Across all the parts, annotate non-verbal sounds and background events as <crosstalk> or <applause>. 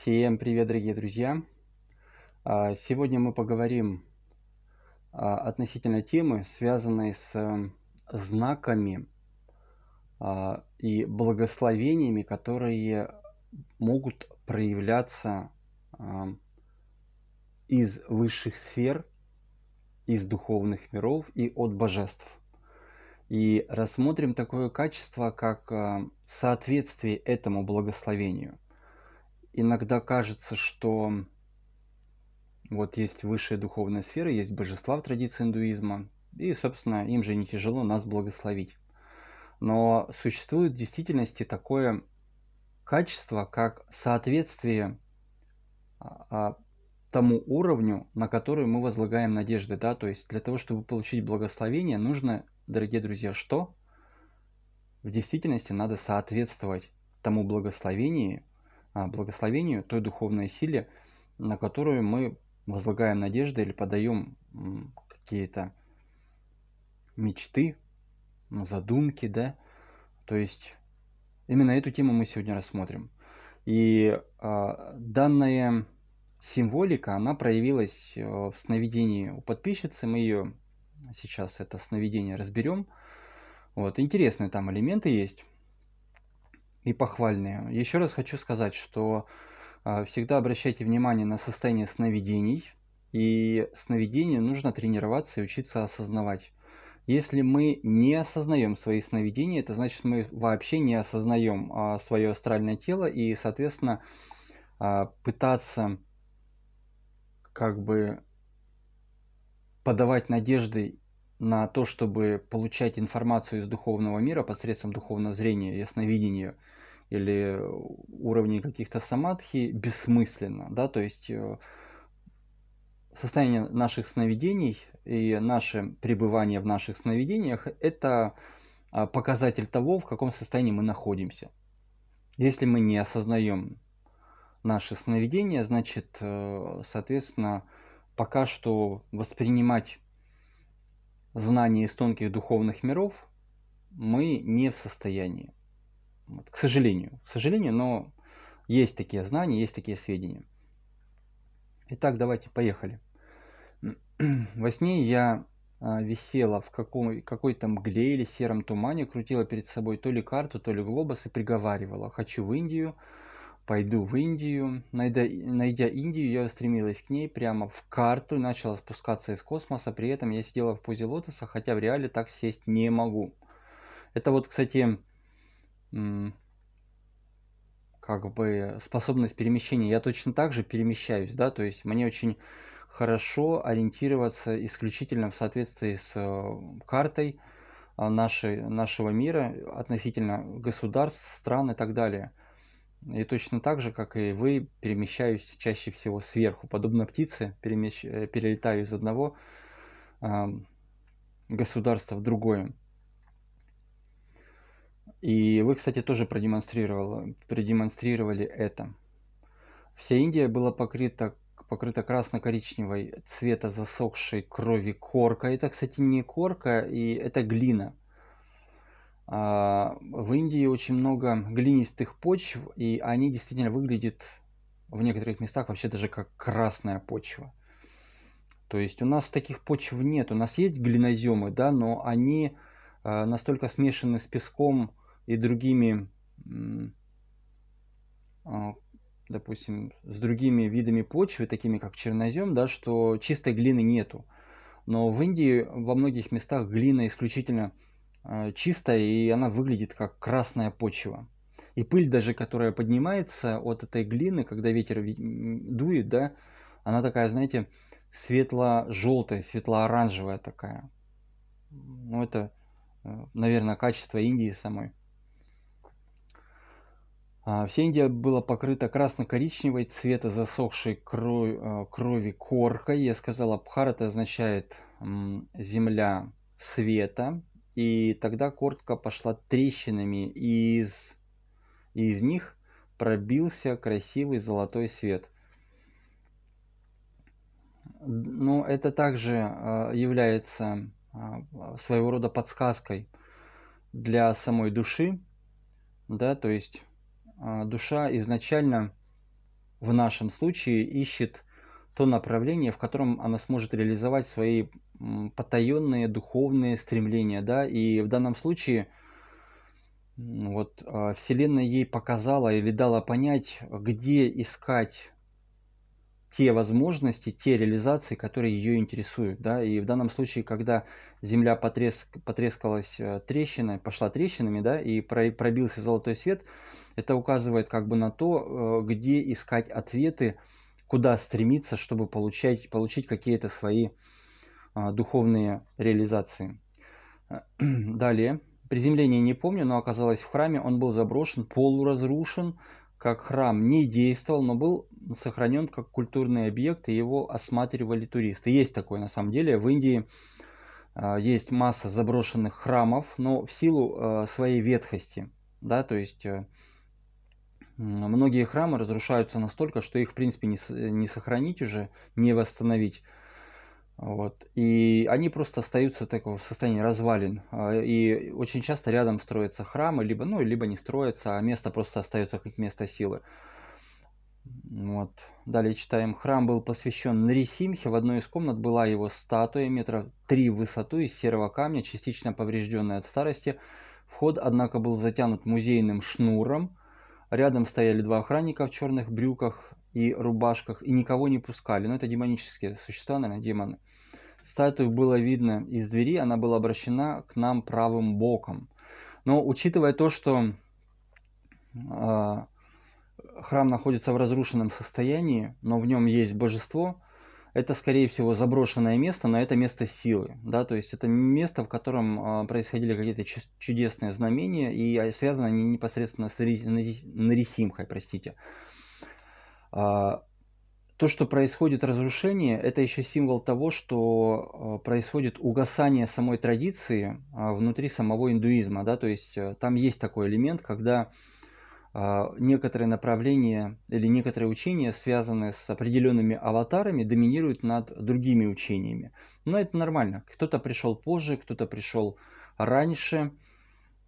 Всем привет, дорогие друзья! А, сегодня мы поговорим а, относительно темы, связанной с эм, знаками а, и благословениями, которые могут проявляться эм, из высших сфер, из духовных миров и от божеств. И рассмотрим такое качество, как эм, соответствие этому благословению иногда кажется, что вот есть высшая духовная сфера, есть божества в традиции индуизма, и, собственно, им же не тяжело нас благословить. Но существует в действительности такое качество, как соответствие а, а, тому уровню, на который мы возлагаем надежды. Да? То есть для того, чтобы получить благословение, нужно, дорогие друзья, что? В действительности надо соответствовать тому благословению, а, благословению, той духовной силе, на которую мы возлагаем надежды или подаем какие-то мечты, задумки, да. То есть именно эту тему мы сегодня рассмотрим. И э, данная символика, она проявилась э, в сновидении у подписчицы. Мы ее сейчас, это сновидение, разберем. Вот, интересные там элементы есть и похвальные. Еще раз хочу сказать, что а, всегда обращайте внимание на состояние сновидений, и сновидения нужно тренироваться и учиться осознавать. Если мы не осознаем свои сновидения, это значит, мы вообще не осознаем а, свое астральное тело и, соответственно, а, пытаться как бы подавать надежды на то, чтобы получать информацию из духовного мира посредством духовного зрения, ясновидения или уровней каких-то самадхи бессмысленно, да, то есть э, состояние наших сновидений и наше пребывание в наших сновидениях – это а, показатель того, в каком состоянии мы находимся. Если мы не осознаем наши сновидения, значит, э, соответственно, пока что воспринимать знания из тонких духовных миров мы не в состоянии. Вот, к сожалению. К сожалению, но есть такие знания, есть такие сведения. Итак, давайте поехали. Во сне я а, висела в каком, какой-то мгле или сером тумане, крутила перед собой то ли карту, то ли глобус и приговаривала «Хочу в Индию», пойду в Индию. Найдя, найдя Индию, я стремилась к ней прямо в карту и начала спускаться из космоса. При этом я сидела в позе лотоса, хотя в реале так сесть не могу. Это вот, кстати, как бы способность перемещения. Я точно так же перемещаюсь, да, то есть мне очень хорошо ориентироваться исключительно в соответствии с э, картой э, нашей, нашего мира относительно государств, стран и так далее – и точно так же, как и вы, перемещаюсь чаще всего сверху. Подобно птице, перемещ... Э, перелетаю из одного э, государства в другое. И вы, кстати, тоже продемонстрировали, продемонстрировали это. Вся Индия была покрыта, покрыта красно-коричневой цвета засохшей крови коркой. Это, кстати, не корка, и это глина. А, в Индии очень много глинистых почв, и они действительно выглядят в некоторых местах вообще даже как красная почва. То есть у нас таких почв нет. У нас есть глиноземы, да, но они а, настолько смешаны с песком и другими, а, допустим, с другими видами почвы, такими как чернозем, да, что чистой глины нету. Но в Индии во многих местах глина исключительно Э, чистая, и она выглядит как красная почва. И пыль даже, которая поднимается от этой глины, когда ветер дует, да, она такая, знаете, светло-желтая, светло-оранжевая такая. Ну, это, э, наверное, качество Индии самой. А, вся Индия была покрыта красно-коричневой цвета засохшей э, крови, коркой. Я сказала Абхар это означает земля света, и тогда кортка пошла трещинами, и из, и из них пробился красивый золотой свет. Но это также а, является а, своего рода подсказкой для самой души, да, то есть а, душа изначально в нашем случае ищет то направление, в котором она сможет реализовать свои потаенные духовные стремления, да, и в данном случае вот а, Вселенная ей показала или дала понять, где искать те возможности, те реализации, которые ее интересуют. Да? И в данном случае, когда Земля потреск, потрескалась э, трещиной, пошла трещинами, да, и про пробился золотой свет, это указывает как бы на то, э, где искать ответы куда стремиться, чтобы получать, получить какие-то свои а, духовные реализации. <clears throat> Далее. Приземление не помню, но оказалось в храме. Он был заброшен, полуразрушен, как храм не действовал, но был сохранен как культурный объект, и его осматривали туристы. Есть такое на самом деле. В Индии а, есть масса заброшенных храмов, но в силу а, своей ветхости, да, то есть э, Многие храмы разрушаются настолько, что их, в принципе, не, не сохранить уже, не восстановить. Вот. И они просто остаются такого, в состоянии развалин. А, и очень часто рядом строятся храмы, либо, ну, либо не строятся, а место просто остается как место силы. Вот. Далее читаем. Храм был посвящен Нарисимхе. В одной из комнат была его статуя метров три в высоту из серого камня, частично поврежденная от старости. Вход, однако, был затянут музейным шнуром – Рядом стояли два охранника в черных брюках и рубашках и никого не пускали. Но ну, это демонические существа, наверное, демоны. Статую было видно из двери, она была обращена к нам правым боком. Но учитывая то, что э, храм находится в разрушенном состоянии, но в нем есть божество, это, скорее всего, заброшенное место, но это место силы, да, то есть это место, в котором а, происходили какие-то чудесные знамения, и а, связаны они непосредственно с Нарисимхой, простите. А, то, что происходит разрушение, это еще символ того, что происходит угасание самой традиции внутри самого индуизма, да, то есть э, там есть такой элемент, когда а, некоторые направления или некоторые учения, связанные с определенными аватарами, доминируют над другими учениями. Но это нормально. Кто-то пришел позже, кто-то пришел раньше,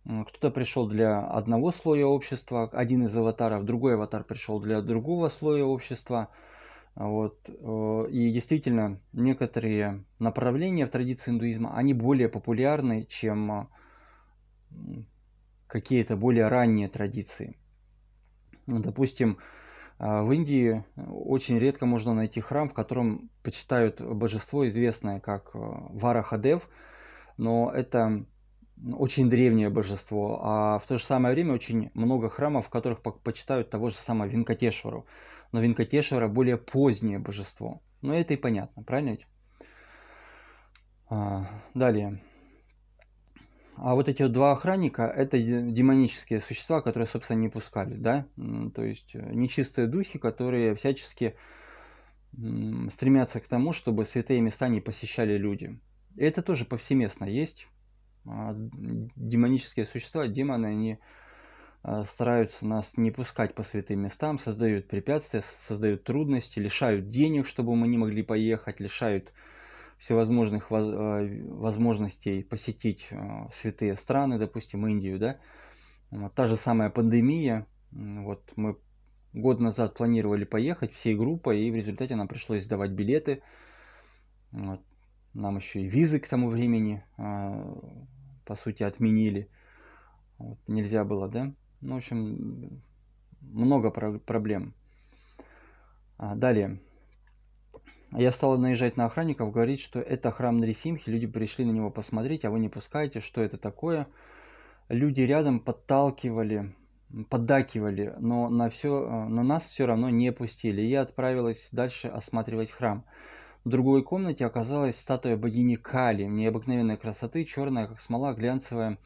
кто-то пришел для одного слоя общества, один из аватаров, другой аватар пришел для другого слоя общества. Вот. Э, и действительно, некоторые направления в традиции индуизма, они более популярны, чем какие-то более ранние традиции. Ну, допустим, а, в Индии очень редко можно найти храм, в котором почитают божество, известное как а, Варахадев, но это очень древнее божество, а в то же самое время очень много храмов, в которых почитают того же самого Винкатешвару. Но Винкатешвара более позднее божество. Но ну, это и понятно, правильно ведь? А, далее. А вот эти два охранника – это демонические существа, которые, собственно, не пускали, да? То есть э, нечистые духи, которые всячески стремятся к тому, чтобы святые места не посещали люди. И это тоже повсеместно есть. А, демонические существа, демоны, они э, стараются нас не пускать по святым местам, создают препятствия, создают трудности, лишают денег, чтобы мы не могли поехать, лишают всевозможных э, возможностей посетить э, святые страны, допустим, Индию, да. Та же самая пандемия. Вот мы год назад планировали поехать всей группой, и в результате нам пришлось сдавать билеты. Вот. Нам еще и визы к тому времени, э, по сути, отменили. Вот. Нельзя было, да? Ну, в общем, много проблем. А, далее. Я стала наезжать на охранников, говорить, что это храм Нрисимхи, люди пришли на него посмотреть, а вы не пускаете, что это такое. Люди рядом подталкивали, поддакивали, но, на все, э, но нас все равно не пустили. Я отправилась дальше осматривать храм. В другой комнате оказалась статуя богини Кали, необыкновенной красоты, черная, как смола, глянцевая,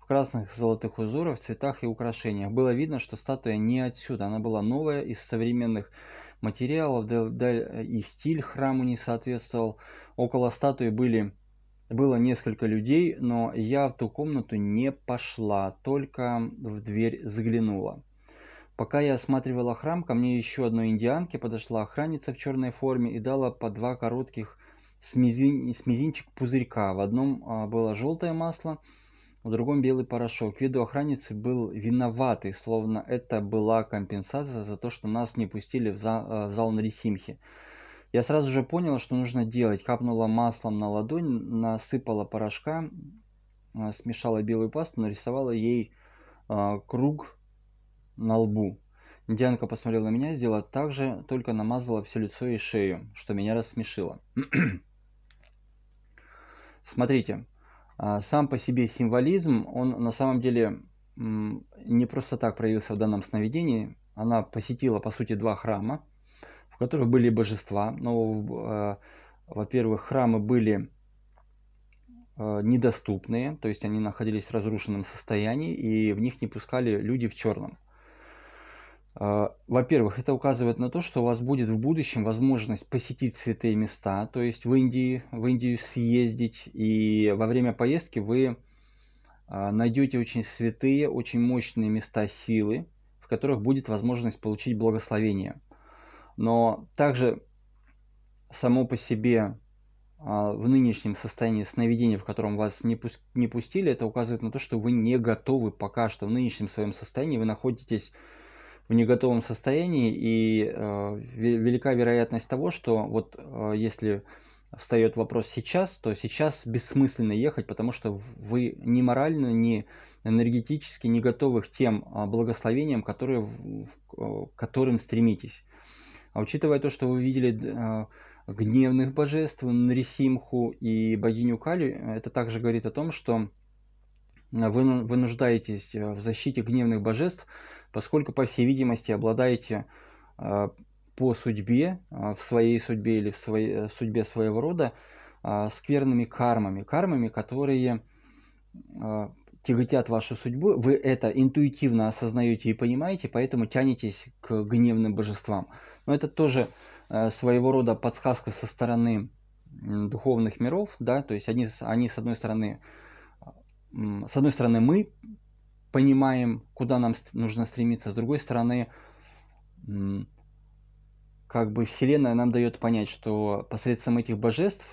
в красных золотых узорах, цветах и украшениях. Было видно, что статуя не отсюда, она была новая, из современных материалов, да, да и стиль храму не соответствовал. Около статуи были, было несколько людей, но я в ту комнату не пошла, только в дверь заглянула. Пока я осматривала храм, ко мне еще одной индианке подошла охранница в черной форме и дала по два коротких с, мизин, с мизинчик пузырька. В одном а, было желтое масло, в другом белый порошок. Виду охранницы был виноватый, словно это была компенсация за то, что нас не пустили в, за, э, в зал на Ресимхе. Я сразу же понял, что нужно делать. Капнула маслом на ладонь, насыпала порошка, э, смешала белую пасту, нарисовала ей э, круг на лбу. Индианка посмотрела на меня, сделала так же, только намазала все лицо и шею, что меня рассмешило. <clears throat> Смотрите, а, сам по себе символизм, он на самом деле не просто так проявился в данном сновидении. Она посетила, по сути, два храма, в которых были божества. Но, а, во-первых, храмы были а, недоступные, то есть они находились в разрушенном состоянии, и в них не пускали люди в черном. А, во-первых, это указывает на то, что у вас будет в будущем возможность посетить святые места, то есть в Индии, в Индию съездить, и во время поездки вы а, найдете очень святые, очень мощные места силы, в которых будет возможность получить благословение. Но также само по себе а, в нынешнем состоянии сновидения, в котором вас не, пу не пустили, это указывает на то, что вы не готовы пока что в нынешнем своем состоянии, вы находитесь в неготовом состоянии, и э, велика вероятность того, что вот э, если встает вопрос сейчас, то сейчас бессмысленно ехать, потому что вы ни морально, ни энергетически не готовы к тем а, благословениям, которые, к которым стремитесь. А учитывая то, что вы видели а, гневных божеств, Нарисимху и богиню Кали, это также говорит о том, что э, вы вынуждаетесь э, в защите гневных божеств поскольку, по всей видимости, обладаете э, по судьбе, э, в своей судьбе или в своей, э, судьбе своего рода, скверными кармами, кармами, которые тяготят вашу судьбу, вы это интуитивно осознаете и понимаете, поэтому тянетесь к гневным божествам. Но это тоже своего рода подсказка со стороны духовных миров, да, то есть они, они с одной стороны, с одной стороны мы понимаем, куда нам нужно стремиться. С другой стороны, как бы Вселенная нам дает понять, что посредством этих божеств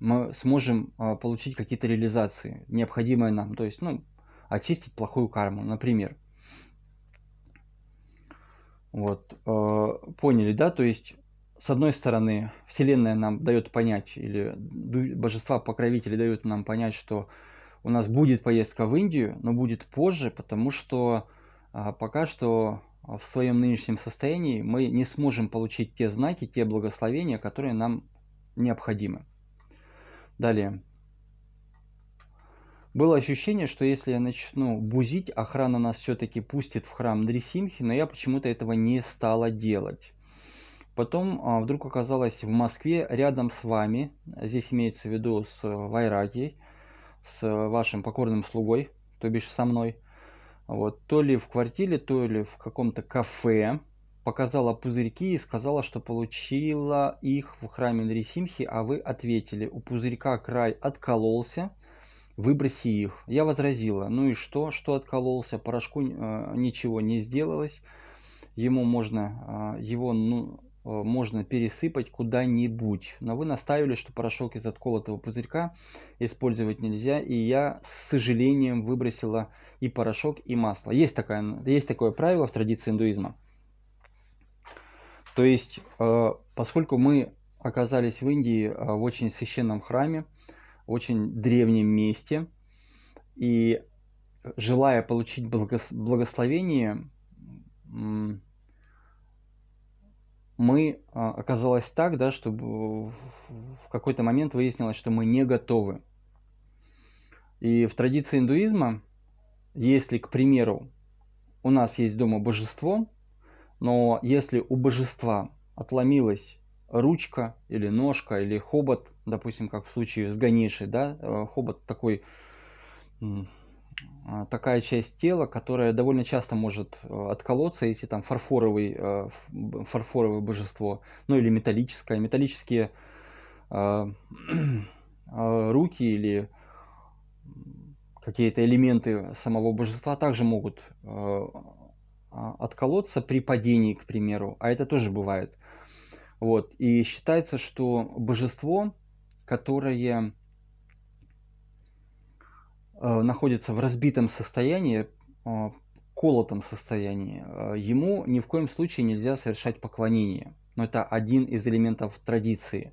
мы сможем а, получить какие-то реализации, необходимые нам. То есть, ну, очистить плохую карму, например. Вот, а, поняли, да? То есть, с одной стороны, Вселенная нам дает понять, или божества-покровители дают нам понять, что у нас будет поездка в Индию, но будет позже, потому что а, пока что а, в своем нынешнем состоянии мы не сможем получить те знаки, те благословения, которые нам необходимы. Далее. Было ощущение, что если я начну бузить, охрана нас все-таки пустит в храм Дрисимхи, но я почему-то этого не стала делать. Потом а, вдруг оказалось в Москве рядом с вами, здесь имеется в виду с э, Вайраги, с вашим покорным слугой, то бишь со мной, вот, то ли в квартире, то ли в каком-то кафе, показала пузырьки и сказала, что получила их в храме Нарисимхи, а вы ответили, у пузырька край откололся, выброси их. Я возразила, ну и что, что откололся, порошку э, ничего не сделалось, ему можно, э, его ну, Э, можно пересыпать куда-нибудь. Но вы наставили, что порошок из отколотого пузырька использовать нельзя. И я с сожалением выбросила и порошок, и масло. Есть, такая, есть такое правило в традиции индуизма. То есть, э, поскольку мы оказались в Индии э, в очень священном храме, очень древнем месте, и желая получить благословение, мы а, оказалось так, да, чтобы в какой-то момент выяснилось, что мы не готовы. И в традиции индуизма, если, к примеру, у нас есть дома божество, но если у божества отломилась ручка или ножка или хобот, допустим, как в случае с Ганишей, да, э, хобот такой а, такая часть тела, которая довольно часто может э, отколоться, если там фарфоровый, э, фарфоровое божество, ну или металлическое. Металлические а, <clears throat> а, руки или какие-то элементы самого божества также могут э, отколоться при падении, к примеру, а это тоже бывает. Вот. И считается, что божество, которое Э, находится в разбитом состоянии, э, колотом состоянии, э, ему ни в коем случае нельзя совершать поклонение. Но это один из элементов традиции.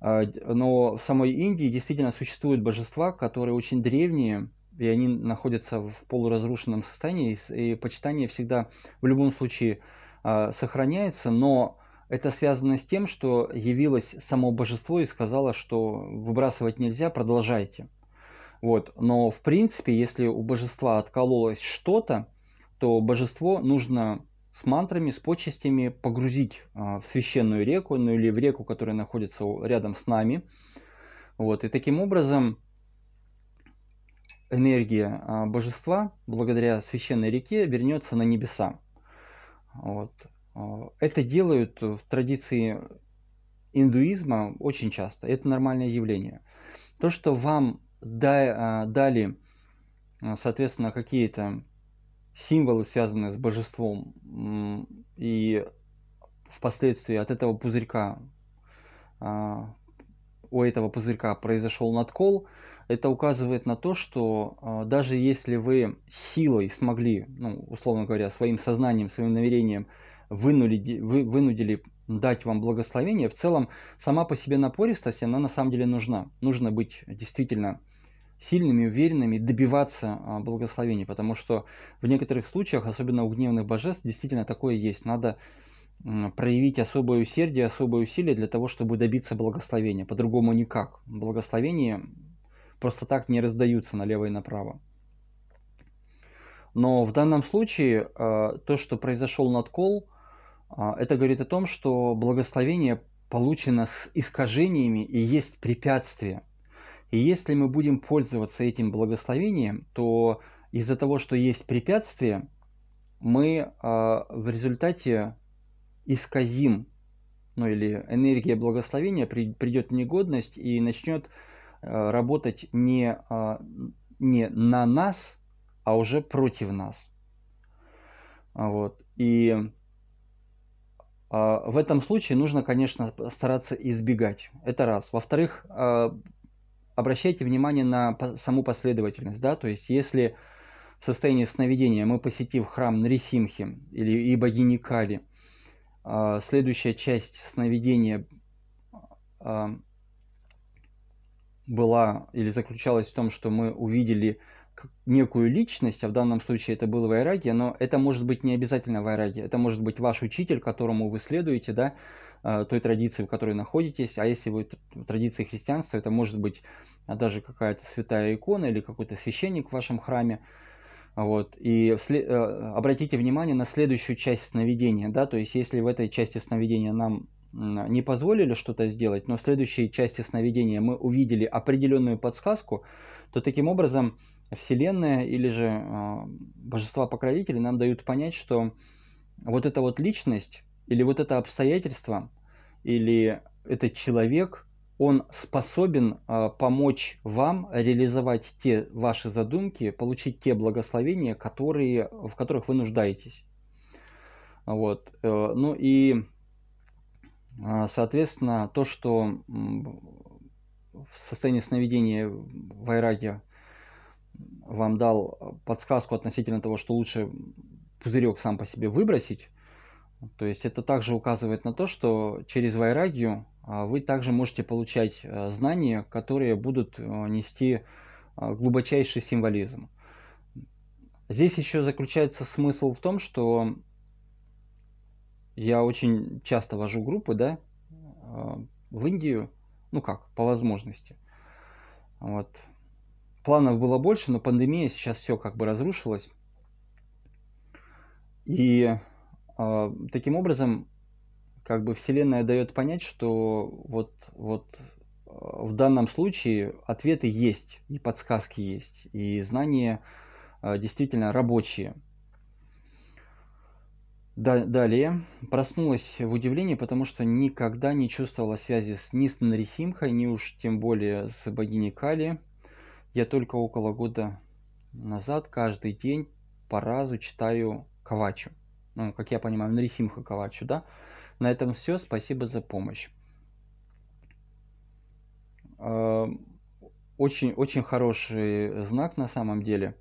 Но в самой Индии действительно существуют божества, которые очень древние, и они находятся в полуразрушенном состоянии, и почитание всегда в любом случае сохраняется, но это связано с тем, что явилось само божество и сказало, что выбрасывать нельзя, продолжайте. Вот. Но, в принципе, если у божества откололось что-то, то божество нужно с мантрами, с почестями погрузить а, в священную реку, ну или в реку, которая находится рядом с нами. Вот. И таким образом энергия а, божества благодаря священной реке вернется на небеса. Вот. А, это делают в традиции индуизма очень часто. Это нормальное явление. То, что вам а, дали, а, соответственно, какие-то символы, связанные с божеством, и впоследствии от этого пузырька, а, у этого пузырька произошел надкол, это указывает на то, что даже если вы силой смогли, ну, условно говоря, своим сознанием, своим намерением вынули, вы, вынудили дать вам благословение, в целом сама по себе напористость, она на самом деле нужна. Нужно быть действительно сильными, уверенными, добиваться а, благословения, потому что в некоторых случаях, особенно у гневных божеств, действительно такое есть. Надо проявить особое усердие, особое усилие для того, чтобы добиться благословения. По-другому никак. Благословения просто так не раздаются налево и направо. Но в данном случае а, то, что произошел надкол, а, это говорит о том, что благословение получено с искажениями и есть препятствие – и если мы будем пользоваться этим благословением, то из-за того, что есть препятствия, мы э, в результате исказим, ну или энергия благословения при, придет в негодность и начнет э, а, работать не, э, не на нас, а уже против нас. Вот. И в этом случае нужно, конечно, стараться избегать. Это раз. Во-вторых, обращайте внимание на саму последовательность, да, то есть если в состоянии сновидения мы посетив храм Нрисимхи или и богини Кали, а, следующая часть сновидения а, была или заключалась в том, что мы увидели некую личность, а в данном случае это был вайраги, но это может быть не обязательно вайраги, это может быть ваш учитель, которому вы следуете, да, Э, той традиции, в которой находитесь. А если вы традиции христианства, это может быть а, даже какая-то святая икона или какой-то священник в вашем храме. Вот. И э, обратите внимание на следующую часть сновидения. Да? То есть, если в этой части сновидения нам не позволили что-то сделать, но в следующей части сновидения мы увидели определенную подсказку, то таким образом Вселенная или же э, божества покровители нам дают понять, что вот эта вот личность, или вот это обстоятельство, или этот человек, он способен э, помочь вам реализовать те ваши задумки, получить те благословения, которые, в которых вы нуждаетесь. Вот. Э, ну и, э, соответственно, то, что в состоянии сновидения Вайраги вам дал подсказку относительно того, что лучше пузырек сам по себе выбросить, то есть это также указывает на то, что через вайрагию а, вы также можете получать э, знания, которые будут э, нести а, глубочайший символизм. Здесь еще заключается смысл в том, что я очень часто вожу группы да, а, в Индию, ну как, по возможности. Вот. Планов было больше, но пандемия сейчас все как бы разрушилась. И а, таким образом, как бы Вселенная дает понять, что вот, вот а, в данном случае ответы есть, и подсказки есть, и знания а, действительно рабочие. Далее проснулась в удивлении, потому что никогда не чувствовала связи с, ни с Нарисимхой, ни уж тем более с богиней Кали. Я только около года назад каждый день по разу читаю Кавачу ну, как я понимаю, Нарисим Хаковачу, да? На этом все. Спасибо за помощь. Эм, очень, очень хороший знак на самом деле.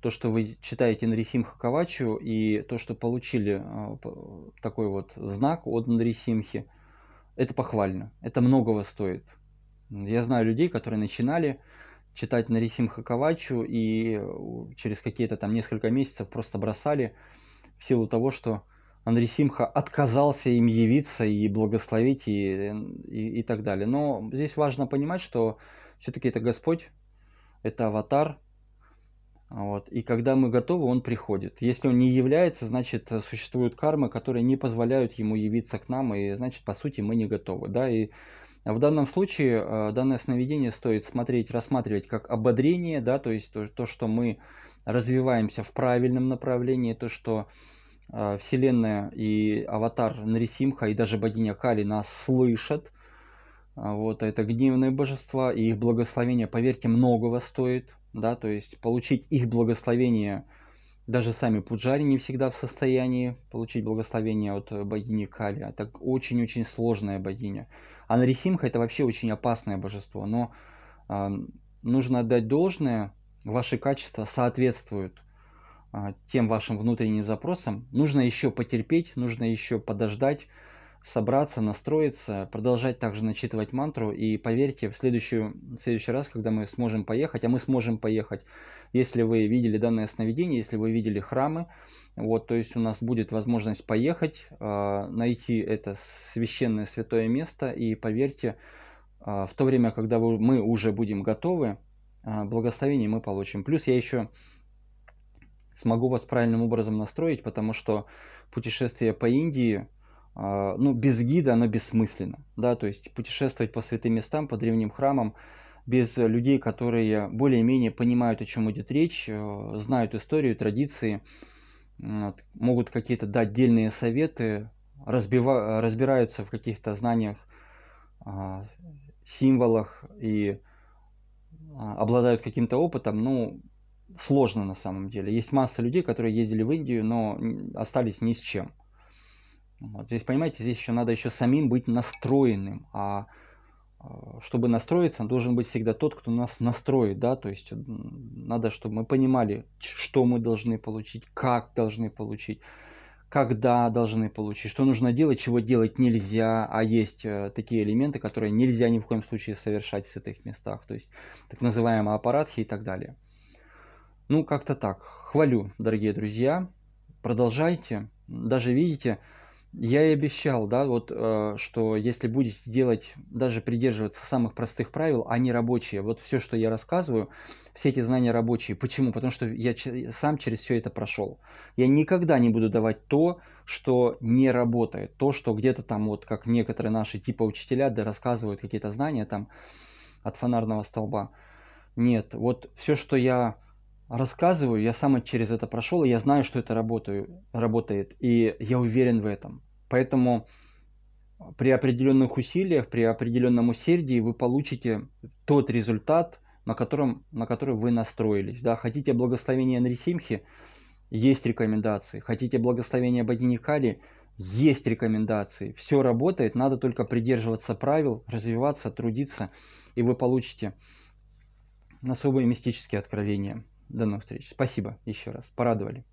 То, что вы читаете Нарисим Хаковачу и то, что получили э, такой вот знак от Нарисимхи, это похвально. Это многого стоит. Я знаю людей, которые начинали читать Нарисим Хаковачу и э, через какие-то там несколько месяцев просто бросали, в силу того, что Андрей Симха отказался им явиться и благословить и, и, и так далее. Но здесь важно понимать, что все-таки это Господь, это аватар. Вот. И когда мы готовы, он приходит. Если он не является, значит, существуют кармы, которые не позволяют ему явиться к нам, и значит, по сути, мы не готовы. Да? И в данном случае э, данное сновидение стоит смотреть, рассматривать как ободрение, да, то есть то, то что мы развиваемся в правильном направлении, то, что э, Вселенная и аватар Нарисимха и даже богиня Кали нас слышат. А, вот, а это гневные божества, и их благословение, поверьте, многого стоит. Да, то есть получить их благословение, даже сами пуджари не всегда в состоянии получить благословение от э, богини Кали. Это очень-очень сложная богиня. А Нарисимха это вообще очень опасное божество, но э, нужно отдать должное – ваши качества соответствуют а, тем вашим внутренним запросам, нужно еще потерпеть, нужно еще подождать, собраться, настроиться, продолжать также начитывать мантру. И поверьте, в, следующую, в следующий раз, когда мы сможем поехать, а мы сможем поехать, если вы видели данное сновидение, если вы видели храмы, вот, то есть у нас будет возможность поехать, а, найти это священное святое место. И поверьте, а, в то время, когда вы мы уже будем готовы, а, благословение мы получим. Плюс я еще смогу вас правильным образом настроить, потому что путешествие по Индии, а, ну, без гида оно бессмысленно, да, то есть путешествовать по святым местам, по древним храмам, без людей, которые более-менее понимают, о чем идет речь, э, знают историю, традиции, могут какие-то дать отдельные советы, разбива- разбираются в каких-то знаниях, а, символах и а, обладают каким-то опытом, ну, сложно на самом деле. Есть масса людей, которые ездили в Индию, но остались ни с чем. Вот. Здесь, понимаете, здесь еще надо еще самим быть настроенным. А, а чтобы настроиться, должен быть всегда тот, кто нас настроит, да, то есть надо, чтобы мы понимали, что мы должны получить, как должны получить, когда должны получить, что нужно делать, чего делать нельзя, а есть э, такие элементы, которые нельзя ни в коем случае совершать в святых местах, то есть так называемая аппаратхи и так далее. Ну, как-то так. Хвалю, дорогие друзья. Продолжайте. Даже, видите, я и обещал, да, вот, э, что если будете делать, даже придерживаться самых простых правил, они а рабочие. Вот все, что я рассказываю, все эти знания рабочие. Почему? Потому что я ч- сам через все это прошел. Я никогда не буду давать то, что не работает. То, что где-то там, вот как некоторые наши типа учителя, да, рассказывают какие-то знания там от фонарного столба. Нет, вот все, что я рассказываю, я сам через это прошел, и я знаю, что это работаю, работает, и я уверен в этом. Поэтому при определенных усилиях, при определенном усердии вы получите тот результат, на, котором, на который вы настроились. Да? Хотите благословения Нарисимхи? Есть рекомендации. Хотите благословения богини Кали? Есть рекомендации. Все работает, надо только придерживаться правил, развиваться, трудиться, и вы получите особые мистические откровения. До новых встреч. Спасибо еще раз. Порадовали.